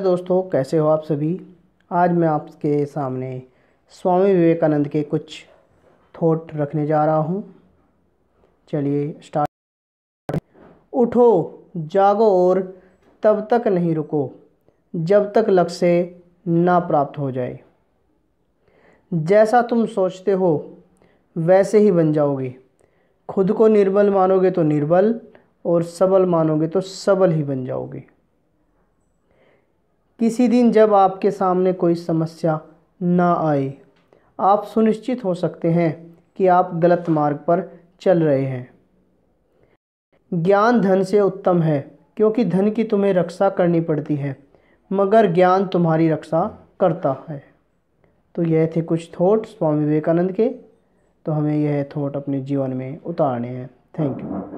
दोस्तों कैसे हो आप सभी आज मैं आपके सामने स्वामी विवेकानंद के कुछ थॉट रखने जा रहा हूँ चलिए स्टार्ट उठो जागो और तब तक नहीं रुको जब तक लक्ष्य ना प्राप्त हो जाए जैसा तुम सोचते हो वैसे ही बन जाओगे खुद को निर्बल मानोगे तो निर्बल और सबल मानोगे तो सबल ही बन जाओगे किसी दिन जब आपके सामने कोई समस्या ना आए आप सुनिश्चित हो सकते हैं कि आप गलत मार्ग पर चल रहे हैं ज्ञान धन से उत्तम है क्योंकि धन की तुम्हें रक्षा करनी पड़ती है मगर ज्ञान तुम्हारी रक्षा करता है तो यह थे कुछ थॉट स्वामी विवेकानंद के तो हमें यह थॉट अपने जीवन में उतारने हैं थैंक यू